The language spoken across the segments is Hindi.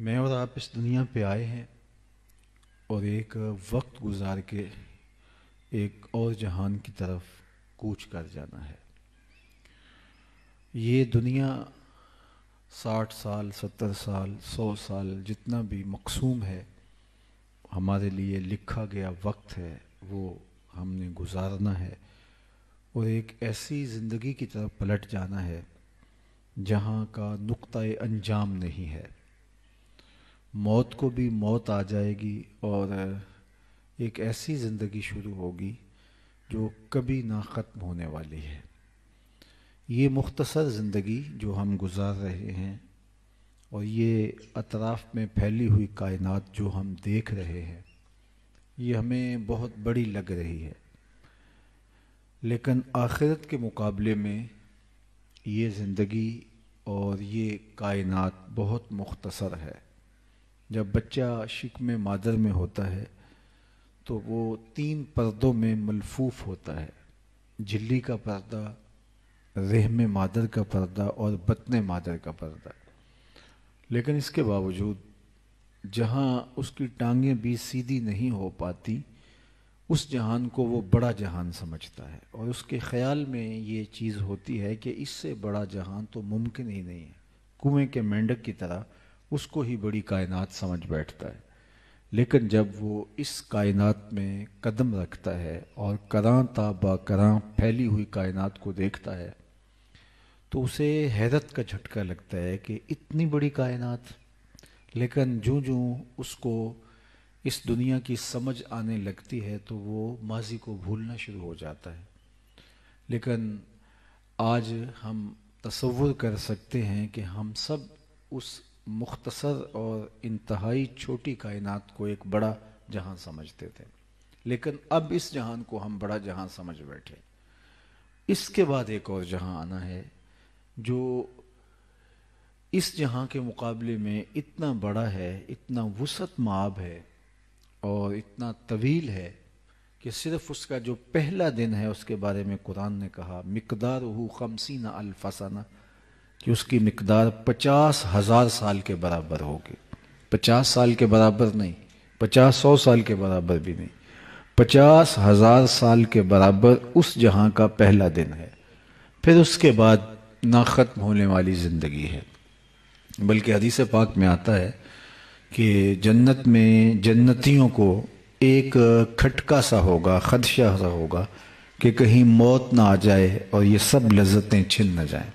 मैं और आप इस दुनिया पे आए हैं और एक वक्त गुजार के एक और जहान की तरफ कूच कर जाना है ये दुनिया साठ साल सत्तर साल सौ साल जितना भी मकसूम है हमारे लिए लिखा गया वक्त है वो हमने गुजारना है और एक ऐसी ज़िंदगी की तरफ पलट जाना है जहाँ का नुक्ता अंजाम नहीं है मौत को भी मौत आ जाएगी और एक ऐसी ज़िंदगी शुरू होगी जो कभी ना ख़त्म होने वाली है ये मुख्तसर ज़िंदगी जो हम गुजार रहे हैं और ये अतराफ़ में फैली हुई कायनात जो हम देख रहे हैं ये हमें बहुत बड़ी लग रही है लेकिन आखिरत के मुकाबले में ये ज़िंदगी और ये कायनात बहुत मुख्तसर है जब बच्चा शिक में मादर में होता है तो वो तीन पर्दों में मलफूफ होता है झिल्ली का पर्दा रेह में मादर का पर्दा और बतने मादर का पर्दा लेकिन इसके बावजूद जहाँ उसकी टांगें भी सीधी नहीं हो पाती उस जहान को वो बड़ा जहान समझता है और उसके ख्याल में ये चीज़ होती है कि इससे बड़ा जहान तो मुमकिन ही नहीं है कुएं के मेंढक की तरह उसको ही बड़ी कायनात समझ बैठता है लेकिन जब वो इस कायनात में कदम रखता है और करां ताबा करां फैली हुई कायनात को देखता है तो उसे हैरत का झटका लगता है कि इतनी बड़ी कायनात लेकिन जो जो उसको इस दुनिया की समझ आने लगती है तो वो माजी को भूलना शुरू हो जाता है लेकिन आज हम तस्वुर कर सकते हैं कि हम सब उस मुख्तसर और इंतहाई छोटी कायनात को एक बड़ा जहां समझते थे लेकिन अब इस जहान को हम बड़ा जहां समझ बैठे इसके बाद एक और जहां आना है जो इस जहां के मुकाबले में इतना बड़ा है इतना वसत माब है और इतना तवील है कि सिर्फ उसका जो पहला दिन है उसके बारे में कुरान ने कहा मकदार हो खमसीना अलफसाना कि उसकी मकदार पचास हज़ार साल के बराबर होगी पचास साल के बराबर नहीं पचास सौ साल के बराबर भी नहीं पचास हज़ार साल के बराबर उस जहाँ का पहला दिन है फिर उसके बाद ना ख़त्म होने वाली ज़िंदगी है बल्कि हदीस पाक में आता है कि जन्नत में जन्नतियों को एक खटका सा होगा खदशा सा होगा कि कहीं मौत ना आ जाए और ये सब लज्जतें छिन न जाएं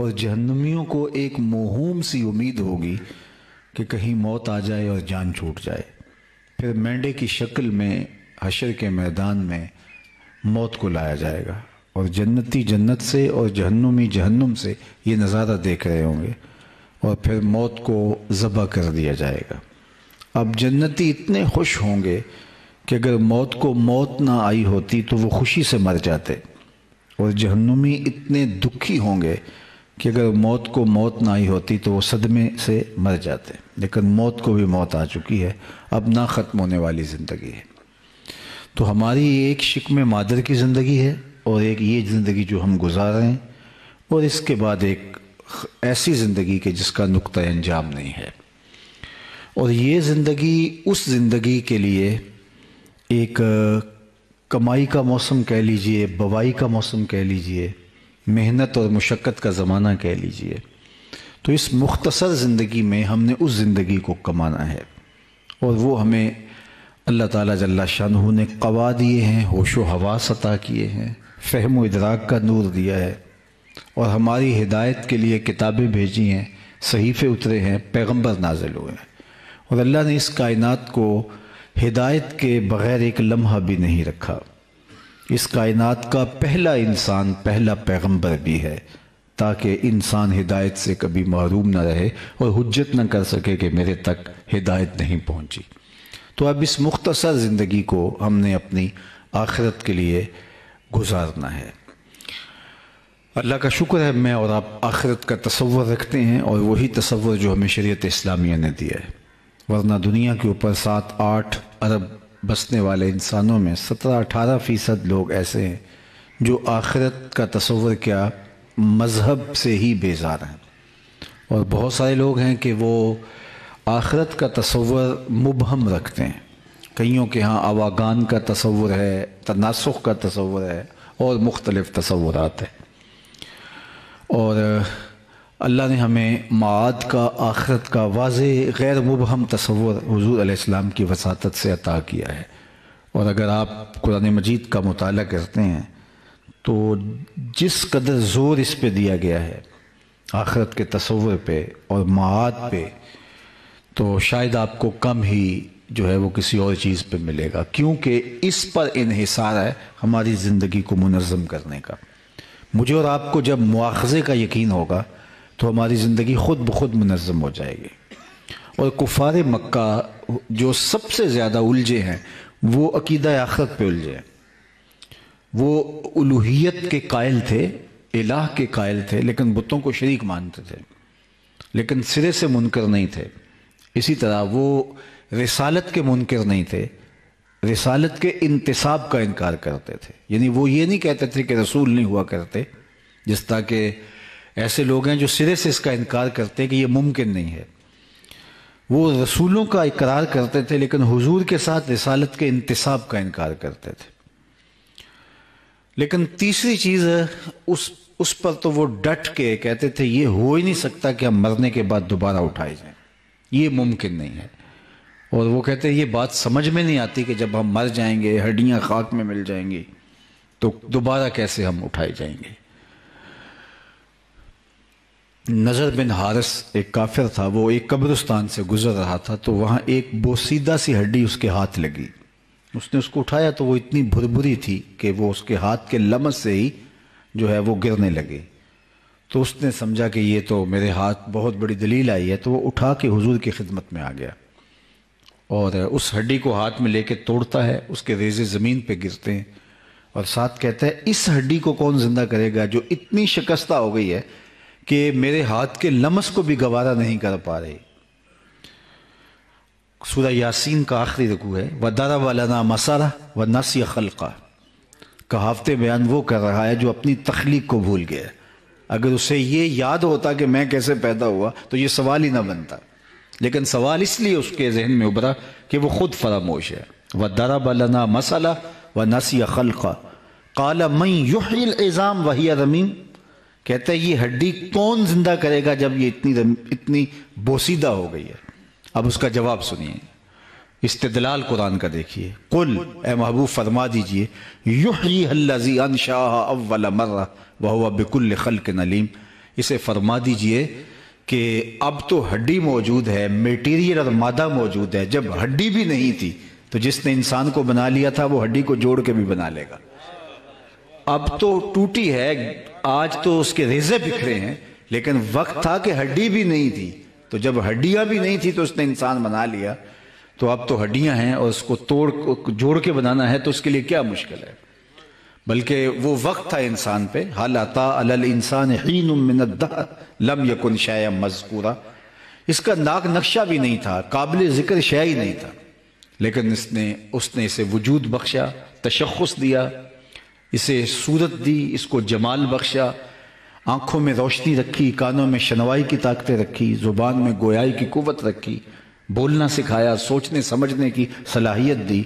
और जहनमियों को एक मोहूम सी उम्मीद होगी कि कहीं मौत आ जाए और जान छूट जाए फिर मेंढे की शक्ल में हशर के मैदान में मौत को लाया जाएगा और जन्नती जन्नत से और जहन्नुमी जहन्नुम से ये नज़ारा देख रहे होंगे और फिर मौत को ज़बह कर दिया जाएगा अब जन्नती इतने खुश होंगे कि अगर मौत को मौत ना आई होती तो वो खुशी से मर जाते और जहन्नुमी इतने दुखी होंगे कि अगर मौत को मौत ना आई होती तो वो सदमे से मर जाते लेकिन मौत को भी मौत आ चुकी है अब ना ख़त्म होने वाली ज़िंदगी है तो हमारी एक शिक में मादर की ज़िंदगी है और एक ये ज़िंदगी जो हम गुजार रहे हैं और इसके बाद एक ऐसी ज़िंदगी के जिसका नुक़ अंजाम नहीं है और ये ज़िंदगी उस ज़िंदगी के लिए एक कमाई का मौसम कह लीजिए बवाई का मौसम कह लीजिए मेहनत और मुशक्क़त का ज़माना कह लीजिए तो इस मुख्तसर ज़िंदगी में हमने उस ज़िंदगी को कमाना है और वो हमें अल्लाह ताला जल्ला शाह ने कवा दिए हैं होशो हवास अता किए हैं फ़हम इदराक का नूर दिया है और हमारी हिदायत के लिए किताबें भेजी हैं सहीफ़े उतरे हैं पैगंबर नाजिल हुए हैं और अल्लाह ने इस कायनात को हिदायत के बग़ैर एक लम्हा भी नहीं रखा इस कायनात का पहला इंसान पहला पैगंबर भी है ताकि इंसान हिदायत से कभी महरूम ना रहे और हजत ना कर सके कि मेरे तक हिदायत नहीं पहुंची तो अब इस मुख्तसर ज़िंदगी को हमने अपनी आखिरत के लिए गुजारना है अल्लाह का शुक्र है मैं और आप आखिरत का तस्वर रखते हैं और वही तस्वर जो हमें शरीत इस्लामिया ने दिया है वरना दुनिया के ऊपर सात आठ अरब बसने वाले इंसानों में सत्रह अठारह फ़ीसद लोग ऐसे हैं जो आखिरत का तस्वर क्या मज़हब से ही बेजार हैं और बहुत सारे लोग हैं कि वो आखिरत का तस्वर मुबहम रखते हैं कईयों के यहाँ आवागान का तस्वर है तनासुख का तस्वर है और मुख्तलिफ़ तस्वुरात हैं और अल्लाह ने हमें माद का आखरत का वाज गैर मुबहम तस्वर हजूर आसमाम की वसात से अता किया है और अगर आप कुरान मजीद का मताल करते हैं तो जिस कदर ज़ोर इस पर दिया गया है आखरत के तस्वर पे और माद पे तो शायद आपको कम ही जो है वो किसी और चीज़ पे मिलेगा क्योंकि इस पर इहिसार है हमारी ज़िंदगी को मुनज़म करने का मुझे और आपको जब मुआजे का यकीन होगा तो हमारी ज़िंदगी खुद ब खुद मनज़म हो जाएगी और कुफार मक्का जो सबसे ज़्यादा उलझे हैं वो अकीदा आखरत पे उलझे हैं वो उलूहियत के कायल थे इलाह के कायल थे लेकिन बुतों को शरीक मानते थे लेकिन सिरे से मुनकर नहीं थे इसी तरह वो रिसालत के मुनकर नहीं थे रिसालत के इंतसाब का इनकार करते थे यानी वो ये नहीं कहते थे कि रसूल नहीं हुआ करते जिस तरह के ऐसे लोग हैं जो सिरे से इसका इनकार करते हैं कि ये मुमकिन नहीं है वो रसूलों का इकरार करते थे लेकिन हुजूर के साथ रिसालत के इंतसाब का इनकार करते थे लेकिन तीसरी चीज़ है उस उस पर तो वो डट के कहते थे ये हो ही नहीं सकता कि हम मरने के बाद दोबारा उठाए जाएं ये मुमकिन नहीं है और वो कहते हैं ये बात समझ में नहीं आती कि जब हम मर जाएंगे हड्डियां खाक में मिल जाएंगी तो दोबारा कैसे हम उठाए जाएंगे नज़र बिन हारिस एक काफिर था वो एक कब्रस्तान से गुजर रहा था तो वहाँ एक बोसीदा सी हड्डी उसके हाथ लगी उसने उसको उठाया तो वो इतनी भुरभुरी थी कि वो उसके हाथ के लमस से ही जो है वो गिरने लगे तो उसने समझा कि ये तो मेरे हाथ बहुत बड़ी दलील आई है तो वो उठा के हुजूर की खिदमत में आ गया और उस हड्डी को हाथ में लेके तोड़ता है उसके रेजे ज़मीन पे गिरते हैं और साथ कहता है इस हड्डी को कौन ज़िंदा करेगा जो इतनी शिकस्ता हो गई है कि मेरे हाथ के लमस को भी गवारा नहीं कर पा रहे सूर्य यासीन का आखिरी रकू है वदारा वाला मसारा व नसी खलका का बयान वो कर रहा है जो अपनी तख्लीक को भूल गया अगर उसे ये याद होता कि मैं कैसे पैदा हुआ तो ये सवाल ही ना बनता लेकिन सवाल इसलिए उसके जहन में उभरा कि वो खुद फरामोश है व दरा बलना मसला व नसी खलका काला मई युहिल एज़ाम वही रमीम कहता है ये हड्डी कौन जिंदा करेगा जब ये इतनी इतनी बोसीदा हो गई है अब उसका जवाब सुनिए इस्तलाल कुरान का देखिए कुल ए महबूब फरमा दीजिए युही हल्लाजी अनशाह अव्वल मर्रा वह हुआ बिकुल खल के नलीम इसे फरमा दीजिए कि अब तो हड्डी मौजूद है मेटीरियल और मादा मौजूद है जब हड्डी भी नहीं थी तो जिसने इंसान को बना लिया था वो हड्डी को जोड़ के भी बना लेगा अब तो टूटी है आज तो उसके रेजे बिखरे हैं लेकिन वक्त था कि हड्डी भी नहीं थी तो जब हड्डियां भी नहीं थी तो उसने इंसान बना लिया तो अब तो हड्डियां हैं और उसको तोड़ जोड़ के बनाना है तो उसके लिए क्या मुश्किल है बल्कि वो वक्त था इंसान पे हालाता अल इंसान हीन लम यकुन शाय मजकूरा इसका नाक नक्शा भी नहीं था काबिल जिक्र शय ही नहीं था लेकिन इसने उसने इसे वजूद बख्शा तशखस दिया इसे सूरत दी इसको जमाल बख्शा आँखों में रोशनी रखी कानों में शनवाई की ताकतें रखी ज़ुबान में गोयाई की कुवत रखी बोलना सिखाया सोचने समझने की सलाहियत दी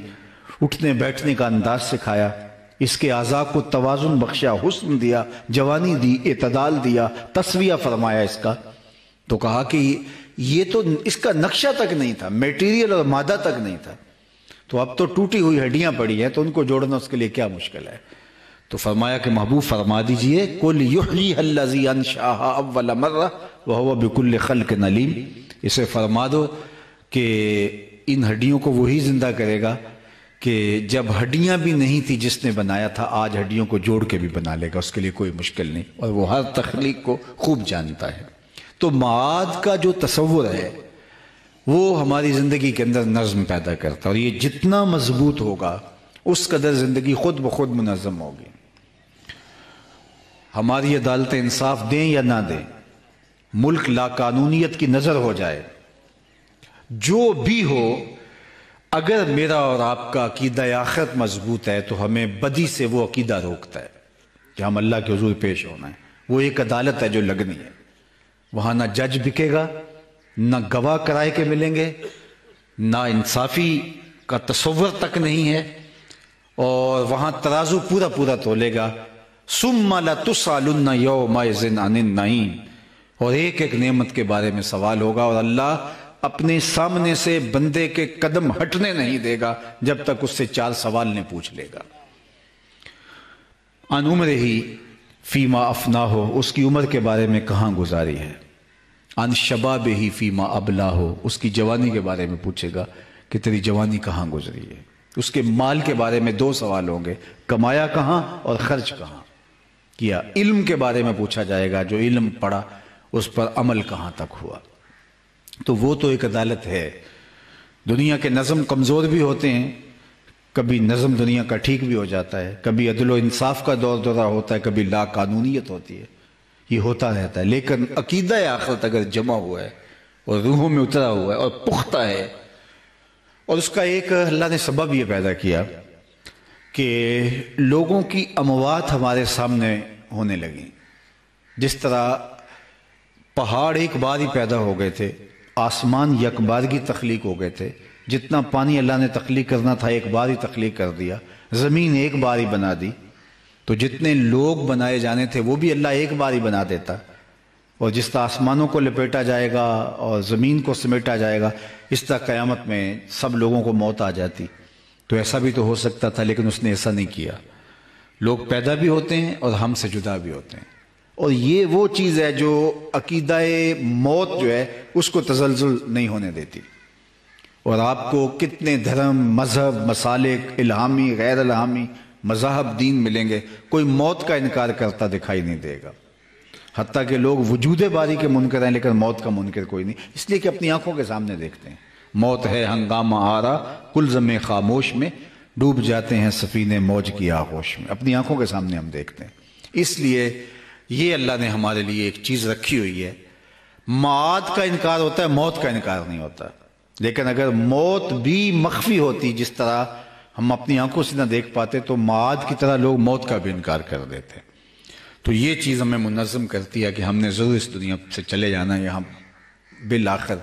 उठने बैठने का अंदाज सिखाया इसके आज़ा को तोज़ुन बख्शा हुस्न दिया जवानी दी एतदाल दिया तस्विया फरमाया इसका तो कहा कि ये तो इसका नक्शा तक नहीं था मेटीरियल और मादा तक नहीं था तो अब तो टूटी हुई हड्डियां पड़ी हैं तो उनको जोड़ना उसके लिए क्या मुश्किल है तो फरमाया कि महबूब फरमा दीजिए कुल युही वह खल के नलीम इसे फरमा दो कि इन हड्डियों को वही जिंदा करेगा कि जब हड्डियां भी नहीं थी जिसने बनाया था आज हड्डियों को जोड़ के भी बना लेगा उसके लिए कोई मुश्किल नहीं और वो हर तख्लीक को खूब जानता है तो माद का जो तस्वुर है वो हमारी ज़िंदगी के अंदर नज़म पैदा करता है और ये जितना मजबूत होगा उस कदर ज़िंदगी खुद ब खुद मुनज़म होगी हमारी अदालतें इंसाफ दें या ना दें मुल्क लाकानूनीत की नज़र हो जाए जो भी हो अगर मेरा और आपका अकीदा आखिरत मजबूत है तो हमें बदी से वो अकीदा रोकता है कि हम अल्लाह के हजूर पेश होना है वो एक अदालत है जो लगनी है वहां ना जज बिकेगा ना गवाह कराए के मिलेंगे ना इंसाफी का तस्वर तक नहीं है और वहां तराजू पूरा पूरा तोलेगा यो और एक एक नेमत के बारे में सवाल होगा और अल्लाह अपने सामने से बंदे के कदम हटने नहीं देगा जब तक उससे चार सवाल ने पूछ लेगा अन उम्र ही फीमा अफना हो उसकी उम्र के बारे में कहां गुजारी है अन शबाब ही फीमा अबला हो उसकी जवानी के बारे में पूछेगा कि तेरी जवानी कहाँ गुजरी है उसके माल के बारे में दो सवाल होंगे कमाया कहां और खर्च कहां किया इल्म के बारे में पूछा जाएगा जो इल्म पढ़ा उस पर अमल कहां तक हुआ तो वो तो एक अदालत है दुनिया के नज़म कमज़ोर भी होते हैं कभी नज़म दुनिया का ठीक भी हो जाता है कभी अदल इंसाफ का दौर दौरा होता है कभी ला कानूनीत होती है ये होता रहता है लेकिन अकीदा आखरत अगर जमा हुआ है और रूहों में उतरा हुआ है और पुख्ता है और उसका एक अल्लाह ने सबब यह पैदा किया कि लोगों की अमवात हमारे सामने होने लगी जिस तरह पहाड़ एक बार ही पैदा हो गए थे आसमान यकबार की तख्लीक हो गए थे जितना पानी अल्लाह ने तख्लीक करना था एक बार ही तख्लीक कर दिया ज़मीन एक बार ही बना दी तो जितने लोग बनाए जाने थे वो भी अल्लाह एक बार ही बना देता और जिस तरह आसमानों को लपेटा जाएगा और ज़मीन को समेटा जाएगा इस तरह क़यामत में सब लोगों को मौत आ जाती तो ऐसा भी तो हो सकता था लेकिन उसने ऐसा नहीं किया लोग पैदा भी होते हैं और हमसे जुदा भी होते हैं और ये वो चीज़ है जो अकीदा मौत जो है उसको तजलजुल नहीं होने देती और आपको कितने धर्म मजहब मसालिक इलामी गैर इलामी मजहब दीन मिलेंगे कोई मौत का इनकार करता दिखाई नहीं देगा हती कि लोग वजूद बारी के मुनकर हैं लेकिन मौत का मुनकर कोई नहीं इसलिए कि अपनी आंखों के सामने देखते हैं मौत है हंगामा आरा कुलजम खामोश में डूब जाते हैं सफ़ीने मौज की आगोश में अपनी आंखों के सामने हम देखते हैं इसलिए ये अल्लाह ने हमारे लिए एक चीज़ रखी हुई है मात का इनकार होता है मौत का इनकार नहीं होता लेकिन अगर मौत भी मख्फी होती जिस तरह हम अपनी आंखों से ना देख पाते तो माद की तरह लोग मौत का भी इनकार कर देते तो ये चीज़ हमें मुनज़म करती है कि हमने ज़रूर इस दुनिया से चले जाना है या हम बिल आखिर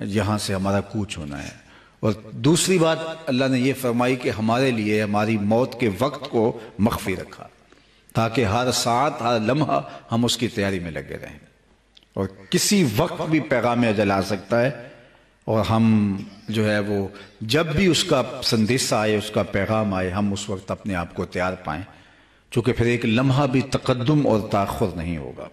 यहाँ से हमारा कूच होना है और दूसरी बात अल्लाह ने यह फरमाई कि हमारे लिए हमारी मौत के वक्त को मख्फी रखा ताकि हर साथ हर लम्हा हम उसकी तैयारी में लगे रहें और किसी वक्त भी पैगाम अजल आ सकता है और हम जो है वो जब भी उसका संदेशा आए उसका पैगाम आए हम उस वक्त अपने आप को तैयार पाएं चूंकि फिर एक लम्हा भी तकदम और ताखुर नहीं होगा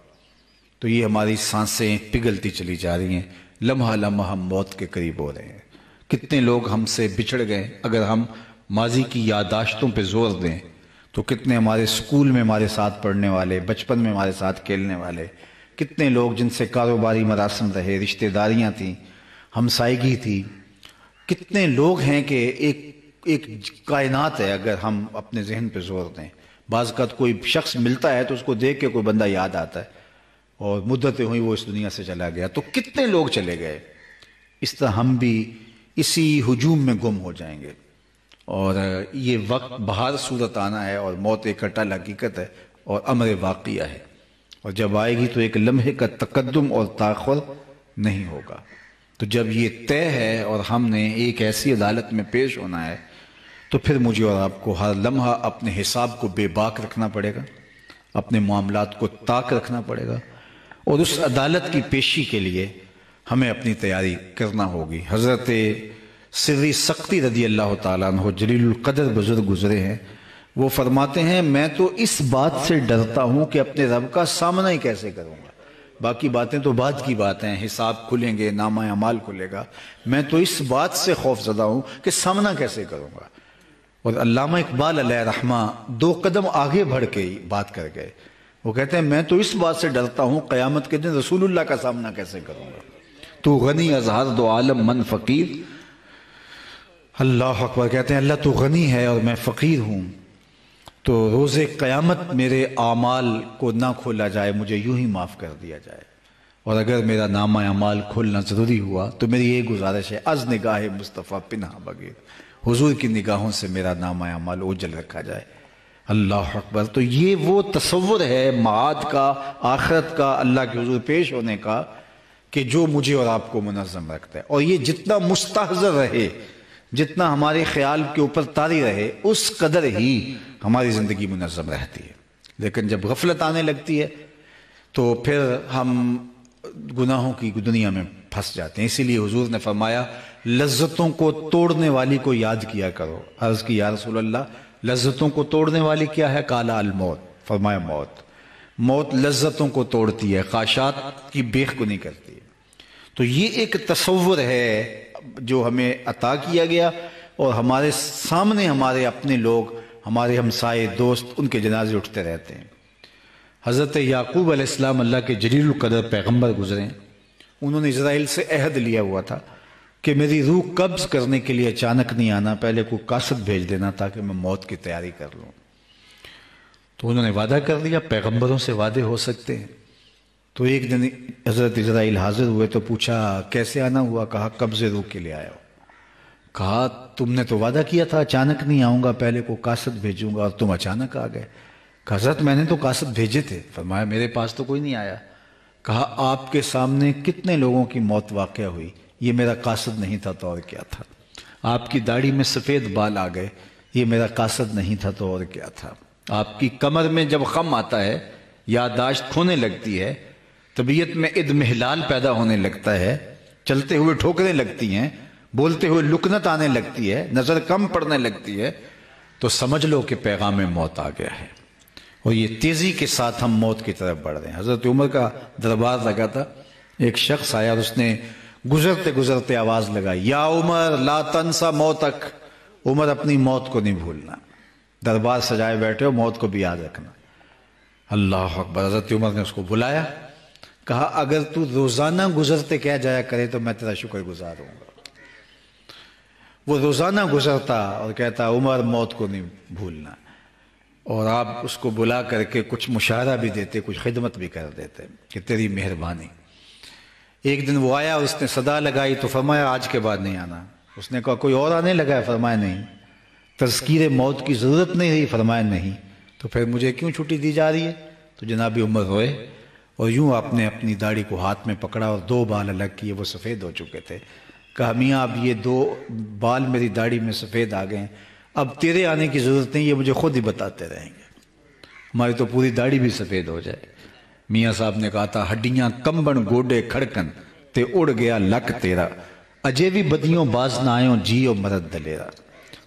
तो ये हमारी सांसें पिघलती चली जा रही हैं लम्हा लम्हा हम मौत के करीब हो रहे हैं कितने लोग हमसे बिछड़ गए अगर हम माजी की यादाश्तों पे जोर दें तो कितने हमारे स्कूल में हमारे साथ पढ़ने वाले बचपन में हमारे साथ खेलने वाले कितने लोग जिनसे कारोबारी मरासम रहे रिश्तेदारियाँ थीं हमसाइगी थी कितने लोग हैं कि एक एक कायनात है अगर हम अपने जहन पे जोर दें बाज़ कोई शख्स मिलता है तो उसको देख के कोई बंदा याद आता है और मुद्दतें हुई वो इस दुनिया से चला गया तो कितने लोग चले गए इस तरह हम भी इसी हजूम में गुम हो जाएंगे और ये वक्त बाहर सूरत आना है और मौत एक अटल हकीकत है और अमर वाक़ है और जब आएगी तो एक लम्हे का तकदम और ताखर नहीं होगा तो जब ये तय है और हमने एक ऐसी अदालत में पेश होना है तो फिर मुझे और आपको हर लम्हा अपने हिसाब को बेबाक रखना पड़ेगा अपने मामला को ताक रखना पड़ेगा और उस अदालत की पेशी के लिए हमें अपनी तैयारी करना होगी हज़रत सिर्री सख्ती रदी अल्लाह तह बुज़ुर्ग गुजरे हैं वो फरमाते हैं मैं तो इस बात से डरता हूँ कि अपने रब का सामना ही कैसे करूँगा बाकी बातें तो बाद की बातें हैं हिसाब खुलेंगे नामा अमाल खुलेगा मैं तो इस बात से खौफ जदा हूँ कि सामना कैसे करूँगा और अलामा इकबाल रहमा दो कदम आगे बढ़ के बात कर गए वो कहते हैं मैं तो इस बात से डरता हूं कयामत के दिन रसूलुल्लाह का सामना कैसे करूंगा तू गनी अजहर दो आलम मन फकीर अल्लाह अकबर कहते हैं अल्लाह तो गनी है और मैं फ़कीर हूँ तो रोजे क़यामत मेरे आमाल को ना खोला जाए मुझे यूं ही माफ़ कर दिया जाए और अगर मेरा नाम अमाल खोलना ज़रूरी हुआ तो मेरी ये गुजारिश है अज निगाह मुस्तफ़ा पिनहा बगैर हुजूर की निगाहों से मेरा नाम अमाल ओझल रखा जाए अल्लाह अकबर तो ये वो तस्वुर है माद का आखरत का अल्लाह के हजूर पेश होने का कि जो मुझे और आपको मुनज़म रखता है और ये जितना मुस्तजर रहे जितना हमारे ख्याल के ऊपर तारी रहे उस कदर ही हमारी ज़िंदगी मुनज़म रहती है लेकिन जब गफलत आने लगती है तो फिर हम गुनाहों की दुनिया में फंस जाते हैं इसीलिए हजूर ने फरमाया लज्जतों को तोड़ने वाली को याद किया करो अर्ज़ की या रसूल लज्जतों को तोड़ने वाली क्या है काला अलमौत मौत फरमाया मौत मौत लज्जतों को तोड़ती है ख्वाशात की बेख को नहीं करती है तो ये एक तस्वुर है जो हमें अता किया गया और हमारे सामने हमारे अपने लोग हमारे हमसाए दोस्त उनके जनाजे उठते रहते हैं हज़रत याकूब अलैहिस्सलाम अल्लाह के जलील कदर पैगंबर गुजरे उन्होंने इसराइल से अहद लिया हुआ था कि मेरी रूह कब्ज करने के लिए अचानक नहीं आना पहले को कासत भेज देना ताकि मैं मौत की तैयारी कर लूँ तो उन्होंने वादा कर लिया पैगंबरों से वादे हो सकते हैं तो एक दिन हज़रत इजराइल हाजिर हुए तो पूछा कैसे आना हुआ कहा कब्ज़ रूह के लिए आया कहा तुमने तो वादा किया था अचानक नहीं आऊँगा पहले को कासत भेजूंगा और तुम अचानक आ गए हजरत मैंने तो कासत भेजे थे फरमाया मेरे पास तो कोई नहीं आया कहा आपके सामने कितने लोगों की मौत वाक़ हुई ये मेरा कासद नहीं था तो और क्या था आपकी दाढ़ी में सफ़ेद बाल आ गए ये मेरा कासद नहीं था तो और क्या था आपकी कमर में जब खम आता है यादाश्त खोने लगती है तबीयत में इदमहलाल पैदा होने लगता है चलते हुए ठोकरें लगती हैं बोलते हुए लुकनत आने लगती है नज़र कम पड़ने लगती है तो समझ लो कि पैगाम मौत आ गया है और ये तेज़ी के साथ हम मौत की तरफ बढ़ रहे हैं हज़रत उमर का दरबार लगा था एक शख्स आया उसने गुजरते गुजरते आवाज लगाई या उमर ला सा मौतक उमर अपनी मौत को नहीं भूलना दरबार सजाए बैठे हो मौत को भी याद रखना अल्लाह अकबर हजरत उमर ने उसको बुलाया कहा अगर तू रोज़ाना गुजरते कह जाया करे तो मैं तेरा शुक्र गुजार हूँगा वो रोज़ाना गुजरता और कहता उमर मौत को नहीं भूलना और आप उसको बुला करके कुछ मुशायरा भी देते कुछ खिदमत भी कर देते कि तेरी मेहरबानी एक दिन वो आया उसने सदा लगाई तो फरमाया आज के बाद नहीं आना उसने कहा कोई और आने लगा है फरमाया नहीं तस्कीर मौत की ज़रूरत नहीं रही फरमाया नहीं तो फिर मुझे क्यों छुट्टी दी जा रही है तो जनाब उम्र रोए और यूं आपने अपनी दाढ़ी को हाथ में पकड़ा और दो बाल अलग किए वो सफ़ेद हो चुके थे कहा मियाँ अब ये दो बाल मेरी दाढ़ी में सफ़ेद आ गए अब तेरे आने की ज़रूरत नहीं ये मुझे खुद ही बताते रहेंगे हमारी तो पूरी दाढ़ी भी सफ़ेद हो जाए मियाँ साहब ने कहा था हड्डियां कंबन गोडे खड़कन ते उड़ गया लक तेरा अजय भी बदियों बाज ना आयो जियो मदद दलेरा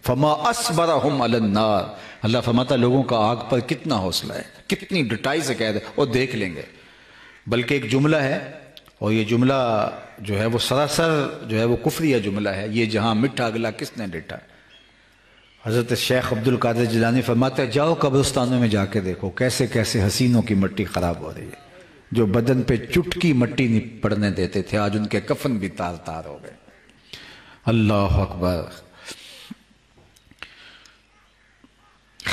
फमा अस बरा हम अलन्नार अल्लाह फमाता लोगों का आग पर कितना हौसला है कितनी डटाई से कह दे वो देख लेंगे बल्कि एक जुमला है और ये जुमला जो है वो सरासर जो है वो कुफरिया जुमला है ये जहाँ मिठा अगला किसने डेटा है हज़रत शेख अब्दुल कादिर जिलानी फरमाते जाओ कब्रस्तानों में जाके देखो कैसे कैसे हसीनों की मट्टी ख़राब हो रही है जो बदन पे चुटकी मट्टी नहीं पड़ने देते थे आज उनके कफन भी तार तार हो गए अल्लाह अकबर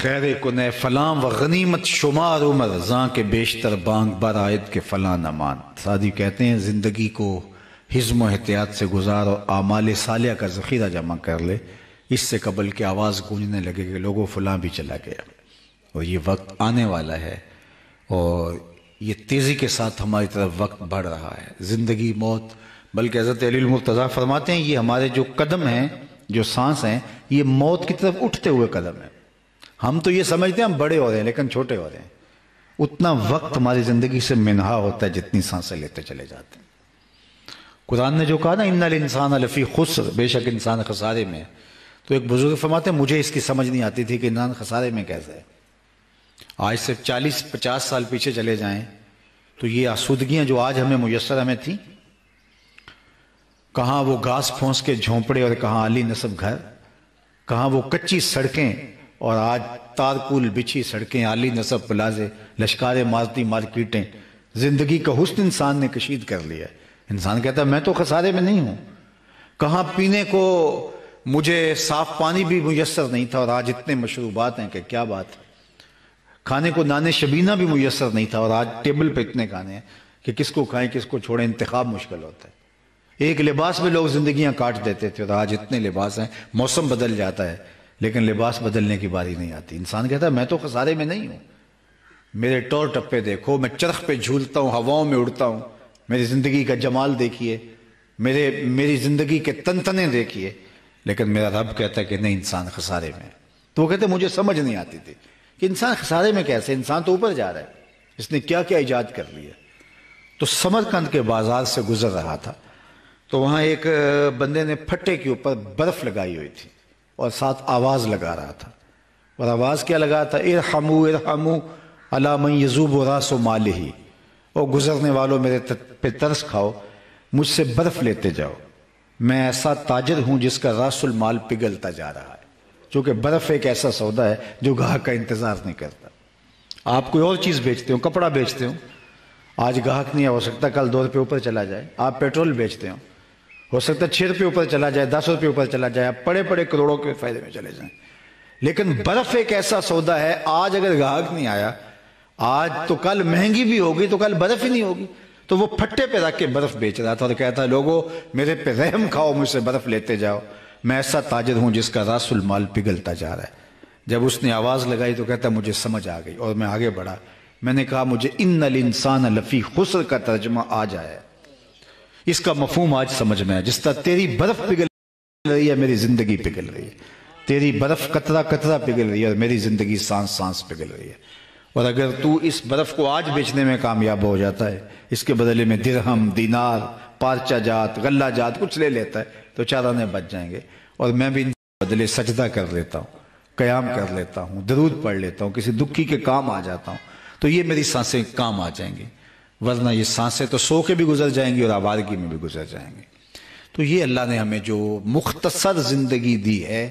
खैर कुने फलाम व गनीमत शुमार उमर जहाँ के बेशतर बांग बर आयत के फलां मान सादी कहते हैं ज़िंदगी को हिज्म एहतियात से गुजार और आमाल सालिया का ज़ख़ीरा जमा कर ले इससे कबल की आवाज़ गूंजने लगे कि लोगों फुला भी चला गया और ये वक्त आने वाला है और ये तेज़ी के साथ हमारी तरफ वक्त बढ़ रहा है ज़िंदगी मौत बल्कि हज़रत अलीमर्तज़ा फरमाते हैं ये हमारे जो कदम हैं जो सांस हैं ये मौत की तरफ उठते हुए कदम हैं हम तो ये समझते हैं हम बड़े हो रहे हैं लेकिन छोटे हो रहे हैं उतना वक्त हमारी ज़िंदगी से मिनहा होता है जितनी सांसें लेते चले जाते हैं कुरान ने जो कहा ना इन्ना इंसान लफ़ी खुश बेशक इंसान खसारे में तो एक बुजुर्ग फरमाते मुझे इसकी समझ नहीं आती थी कि इंसान खसारे में कैसे है आज से 40-50 साल पीछे चले जाएं तो ये आसूदगियां जो आज हमें मुयसर हमें थी कहा वो घास फूस के झोंपड़े और कहा आली नसब घर कहां वो कच्ची सड़कें और आज तारकुल बिछी सड़कें आली नसब प्लाजे लश्कार मारती मार्किटें जिंदगी का हुस्न इंसान ने कशीद कर लिया इंसान कहता मैं तो खसारे में नहीं हूं कहा पीने को मुझे साफ़ पानी भी मुयसर नहीं था और आज इतने मशरूबात हैं कि क्या बात है खाने को नाने शबीना भी मुयसर नहीं था और आज टेबल पे इतने खाने हैं कि किसको खाएं किसको छोड़ें इंतखब मुश्किल होता है एक लिबास में लोग ज़िंदगियाँ काट देते थे और आज इतने लिबास हैं मौसम बदल जाता है लेकिन लिबास बदलने की बारी नहीं आती इंसान कहता है मैं तो खसारे में नहीं हूँ मेरे टोर टप्पे देखो मैं चरख पे झूलता हूँ हवाओं में उड़ता हूँ मेरी ज़िंदगी का जमाल देखिए मेरे मेरी ज़िंदगी के तन तने देखिए लेकिन मेरा रब कहता है कि नहीं इंसान खसारे में तो वो कहते मुझे समझ नहीं आती थी कि इंसान खसारे में कैसे इंसान तो ऊपर जा रहा है इसने क्या क्या ईजाद कर लिया तो समरकंद के बाजार से गुजर रहा था तो वहाँ एक बंदे ने फट्टे के ऊपर बर्फ लगाई हुई थी और साथ आवाज़ लगा रहा था और आवाज़ क्या लगा था एर हमू एर हमू अलाम यजूब रासो माल ही और गुजरने वालों मेरे पे तरस खाओ मुझसे बर्फ़ लेते जाओ मैं ऐसा ताजर हूं जिसका रसुल माल पिघलता जा रहा है क्योंकि बर्फ एक ऐसा सौदा है जो गाहक का इंतजार नहीं करता आप कोई और चीज बेचते हो कपड़ा बेचते हो आज गाहक नहीं हो सकता कल दो रुपये ऊपर चला जाए आप पेट्रोल बेचते हो हो सकता छह रुपये ऊपर चला जाए दस रुपये ऊपर चला जाए आप बड़े पड़े करोड़ों के फायदे में चले जाए लेकिन बर्फ एक ऐसा सौदा है आज अगर गाहक नहीं आया आज तो कल महंगी भी होगी तो कल बर्फ ही नहीं होगी तो वो फट्टे पे रख के बर्फ बेच रहा था और कहता लोगो मेरे पे रहम खाओ मुझसे बर्फ लेते जाओ मैं ऐसा ताजर हूं जिसका रासुल माल पिघलता जा रहा है जब उसने आवाज लगाई तो कहता मुझे समझ आ गई और मैं आगे बढ़ा मैंने कहा मुझे इन नल इंसान लफी खुसर का तर्जमा आ जाए इसका मफहम आज समझ में आया जिस तरह तेरी बर्फ पिघल रही है मेरी जिंदगी पिघल रही है तेरी बर्फ कतरा कतरा पिघल रही है और मेरी जिंदगी सांस सांस पिघल रही है और अगर तू इस बर्फ़ को आज बेचने में कामयाब हो जाता है इसके बदले में दिरहम दीनार पार्चा जात गल्ला जात कुछ ले लेता है तो चार आने बच जाएंगे और मैं भी इन बदले सजदा कर लेता हूँ कयाम कर लेता हूँ दरूद पढ़ लेता हूँ किसी दुखी के काम आ जाता हूँ तो ये मेरी सांसें काम आ जाएंगी वरना ये सांसें तो सो के भी गुजर जाएंगी और आबादगी में भी गुजर जाएंगी तो ये अल्लाह ने हमें जो मुख्तसर ज़िंदगी दी है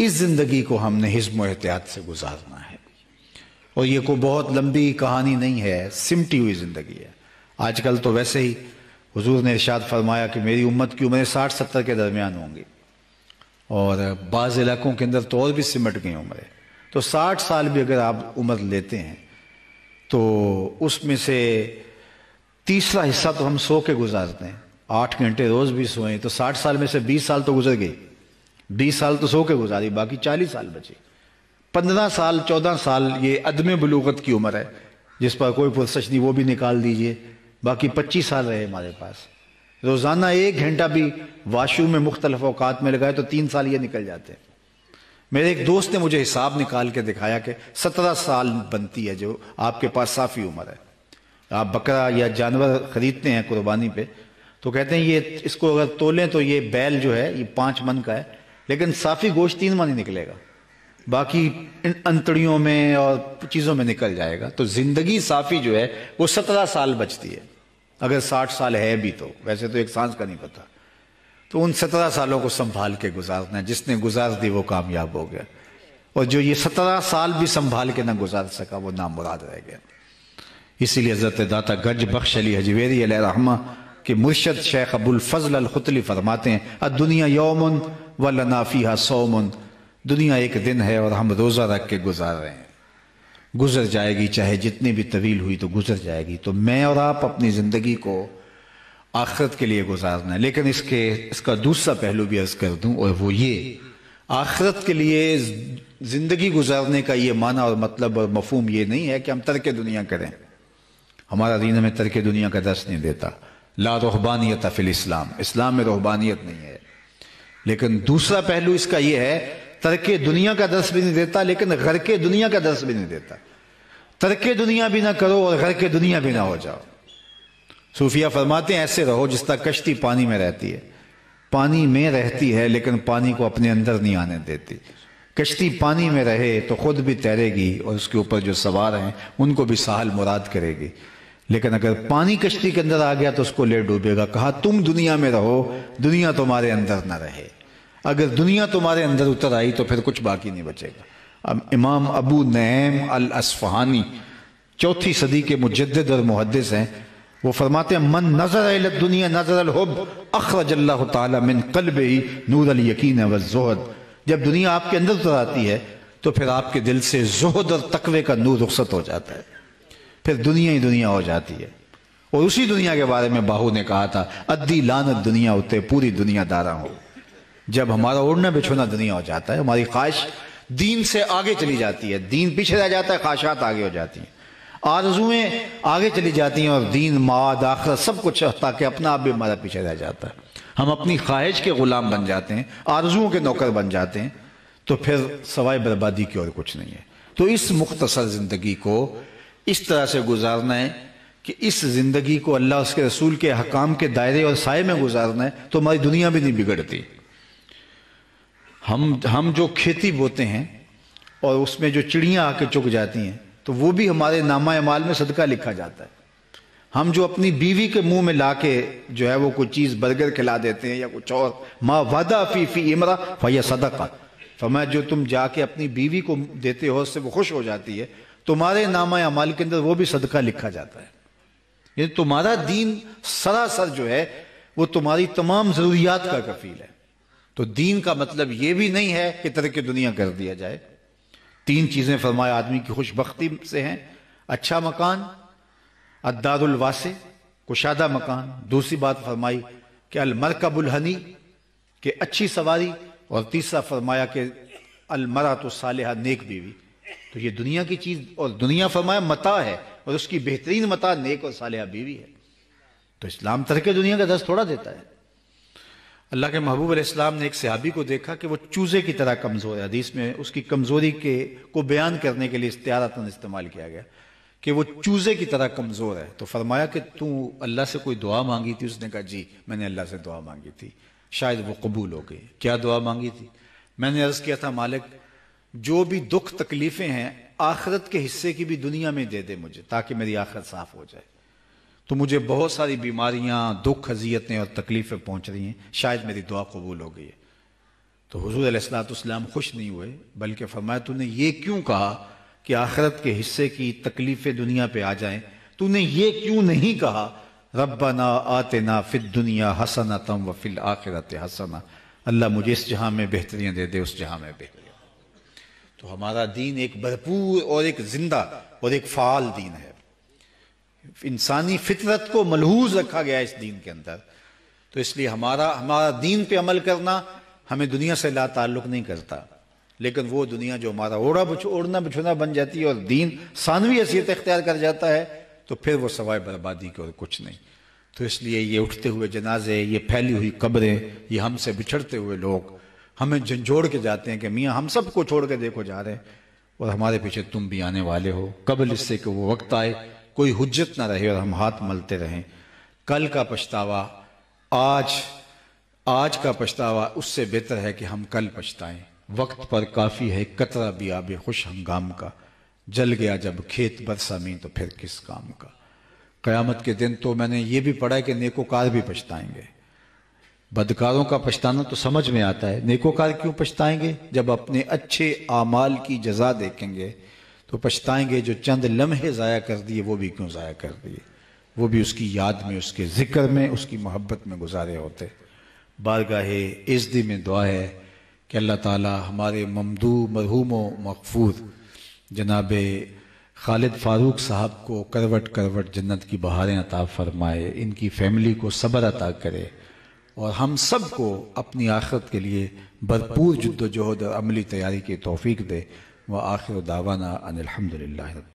इस ज़िंदगी को हमने हिजम एहतियात से गुजारना है और ये कोई बहुत लंबी कहानी नहीं है सिमटी हुई ज़िंदगी है आजकल तो वैसे ही हजूर ने इर्शाद फरमाया कि मेरी उम्मत की उम्रें साठ सत्तर के दरमियान होंगी और बाज़ इलाकों के अंदर तो और भी सिमट गई उम्रें तो साठ साल भी अगर आप उम्र लेते हैं तो उसमें से तीसरा हिस्सा तो हम सो के गुजारते हैं आठ घंटे रोज़ भी सोएं तो साठ साल में से बीस साल तो गुजर गई बीस साल तो सो के गुजारी बाकी चालीस साल बचे पंद्रह साल चौदह साल ये अदम बलूगत की उम्र है जिस पर कोई पुरसश नहीं वो भी निकाल दीजिए बाकी पच्चीस साल रहे हमारे पास रोज़ाना एक घंटा भी वाशरूम में मुख्तलिफ अवकात में लगाए तो तीन साल ये निकल जाते हैं मेरे एक दोस्त ने मुझे हिसाब निकाल के दिखाया कि सत्रह साल बनती है जो आपके पास साफ़ी उम्र है आप बकरा या जानवर ख़रीदते हैं कुर्बानी पे तो कहते हैं ये इसको अगर तोलें तो ये बैल जो है ये पाँच मन का है लेकिन साफ़ी गोश्त तीन मन ही निकलेगा बाकी इन अंतड़ियों में और चीज़ों में निकल जाएगा तो ज़िंदगी साफ़ी जो है वो सत्रह साल बचती है अगर साठ साल है भी तो वैसे तो एक सांस का नहीं पता तो उन सत्रह सालों को संभाल के गुजारना है जिसने गुजार दी वो कामयाब हो गया और जो ये सत्रह साल भी संभाल के ना गुजार सका वो नाम मुराद रह गया इसीलिए हजरत दाता गज बख्श अली हजवेरी रहमा के मुर्शद शेख अबुल फजल अलखतली फरमाते हैं अ दुनिया यौमन व लनाफी सोमन दुनिया एक दिन है और हम रोज़ा रख के गुजार रहे हैं गुजर जाएगी चाहे जितनी भी तवील हुई तो गुजर जाएगी तो मैं और आप अपनी ज़िंदगी को आखरत के लिए गुजारना है लेकिन इसके इसका दूसरा पहलू भी अर्ज़ कर दूं और वो ये आखरत के लिए ज़िंदगी गुजारने का ये माना और मतलब और मफहम ये नहीं है कि हम तर्क दुनिया करें हमारा दीन हमें तर्क दुनिया का दर्श नहीं देता ला रोहबानियत फिल इस्लाम इस्लाम में रोहबानियत नहीं है लेकिन दूसरा पहलू इसका यह है तरके दुनिया का दर्श भी नहीं देता लेकिन घर के दुनिया का दर्श भी नहीं देता तरके दुनिया भी ना करो और घर के दुनिया भी ना हो जाओ सूफिया फरमाते हैं ऐसे रहो जिस तरह कश्ती पानी में रहती है पानी में रहती है लेकिन पानी को अपने अंदर नहीं आने देती कश्ती पानी में रहे तो खुद भी तैरेगी और उसके ऊपर जो सवार हैं उनको भी सहल मुराद करेगी लेकिन अगर पानी कश्ती के अंदर आ गया तो उसको ले डूबेगा कहा तुम दुनिया में रहो दुनिया तुम्हारे अंदर ना रहे अगर दुनिया तुम्हारे अंदर उतर आई तो फिर कुछ बाकी नहीं बचेगा अब इमाम अबू नैम अल असफहानी चौथी सदी के मुजद और मुहदस हैं वो फरमाते हैं मन नजर दुनिया नजर अलहब अखरज अल्लाह तिन कल्ब ही नूर अल यकीन व जब दुनिया आपके अंदर उतर आती है तो फिर आपके दिल से जहद और तकवे का नूर रुखसत हो जाता है फिर दुनिया ही दुनिया हो जाती है और उसी दुनिया के बारे में बाहू ने कहा था अद्दी लानत दुनिया उतरे पूरी दुनिया दारा हो जब हमारा उड़ना बिछोना दुनिया हो जाता है हमारी ख्वाहिश दीन से आगे चली जाती है दीन पीछे रह जाता है ख्वाहिशात आगे हो जाती हैं आरजुएं आगे चली जाती हैं और दीन माद आखिर सब कुछ ताकि अपना आप भी हमारा पीछे रह जाता है हम अपनी ख्वाहिश के ग़ुलाम बन जाते हैं आरजुओं के नौकर बन जाते हैं तो फिर सवाए बर्बादी की और कुछ नहीं है तो इस मुख्तसर ज़िंदगी को इस तरह से गुजारना है कि इस ज़िंदगी को अल्लाह उसके रसूल के हकाम के दायरे और साय में गुजारना है तो हमारी दुनिया भी नहीं बिगड़ती हम हम जो खेती बोते हैं और उसमें जो चिड़ियाँ आके चुक जाती हैं तो वो भी हमारे नामा अमाल में सदका लिखा जाता है हम जो अपनी बीवी के मुंह में ला के जो है वो कोई चीज़ बर्गर खिला देते हैं या कुछ और माँ वादा फी फी इमरा फैया सदका मैं जो तुम जाके अपनी बीवी को देते हो उससे वो खुश हो जाती है तुम्हारे नामा अमाल के अंदर वो भी सदका लिखा जाता है ये तुम्हारा दीन सरासर जो है वो तुम्हारी तमाम ज़रूरियात का कफील है तो दीन का मतलब यह भी नहीं है कि तरक दुनिया कर दिया जाए तीन चीजें फरमाया आदमी की खुशबख्ती से हैं अच्छा मकान अद्दादुलवासे कुशादा मकान दूसरी बात फरमाई कि हनी के अच्छी सवारी और तीसरा फरमाया कि अलमरा तो सालहा नेक बीवी तो ये दुनिया की चीज और दुनिया फरमाया मता है और उसकी बेहतरीन मता नेक और सालहा बीवी है तो इस्लाम तरक दुनिया का दर्ज थोड़ा देता है अल्लाह के महबूब इस्लाम ने एक सहाबी को देखा कि वो चूज़े की तरह कमज़ोर है हदीस में उसकी कमज़ोरी के को बयान करने के लिए इस्तारतन इस्तेमाल किया गया कि वो चूज़े की तरह कमज़ोर है तो फरमाया कि तू अल्लाह से कोई दुआ मांगी थी उसने कहा जी मैंने अल्लाह से दुआ मांगी थी शायद वो कबूल हो गई क्या दुआ मांगी थी मैंने अर्ज़ किया था मालिक जो भी दुख तकलीफ़ें हैं आखरत के हिस्से की भी दुनिया में दे दे मुझे ताकि मेरी आखरत साफ़ हो जाए तो मुझे बहुत सारी बीमारियां दुख अजियतें और तकलीफ़ें पहुंच रही हैं शायद मेरी दुआ कबूल हो गई है तो हजूर असलातम खुश नहीं हुए बल्कि फरमाया तूने ये क्यों कहा कि आखिरत के हिस्से की तकलीफ़ें दुनिया पे आ जाएं तूने ये क्यों नहीं कहा ना आते ना फिर दुनिया हसना तम व फिल आखिरत हसना अल्लाह मुझे इस जहाँ में बेहतरियाँ दे दे उस जहाँ में बेहतरियाँ तो हमारा दीन एक भरपूर और एक जिंदा और एक फ़ाल दीन है इंसानी फितरत को मलहूज रखा गया इस दीन के अंदर तो इसलिए हमारा हमारा दीन पे अमल करना हमें दुनिया से ला ताल्लुक नहीं करता लेकिन वो दुनिया जो हमारा ओढ़ा ओढ़ना बिछुना बन जाती है और दीन सानवी हैसियत इख्तियार कर जाता है तो फिर वो सवाए बर्बादी के और कुछ नहीं तो इसलिए ये उठते हुए जनाजे ये फैली हुई कब्रें ये हमसे बिछड़ते हुए लोग हमें झंझोड़ के जाते हैं कि मियाँ हम सबको छोड़ के देखो जा रहे हैं और हमारे पीछे तुम भी आने वाले हो कबल इससे कि वो वक्त आए कोई हुज्जत ना रहे और हम हाथ मलते रहें कल का पछतावा आज आज का पछतावा उससे बेहतर है कि हम कल पछताएं वक्त पर काफ़ी है कतरा भी आबे खुश हंगाम का जल गया जब खेत बरसा मी तो फिर किस काम का क़यामत के दिन तो मैंने ये भी पढ़ा है कि नेकोकार भी पछताएंगे बदकारों का पछताना तो समझ में आता है नेकोकार क्यों पछताएंगे जब अपने अच्छे आमाल की जजा देखेंगे तो पछताएंगे जो चंद लम्हे ज़ाया कर दिए वो भी क्यों ज़ाया कर दिए वो भी उसकी याद में उसके ज़िक्र में उसकी मोहब्बत में गुजारे होते बारगाह दिन में दुआ है कि अल्लाह ताला हमारे ममदू मरहूम मकफूर जनाब खालिद फ़ारूक साहब को करवट करवट जन्नत की बहारें अता फरमाए इनकी फैमिली को सब्र अता करे और हम सब को अपनी आखिरत के लिए भरपूर जद्दोजहद और अमली तैयारी की तोफ़ी दे وآخر دعوانا أن الحمد لله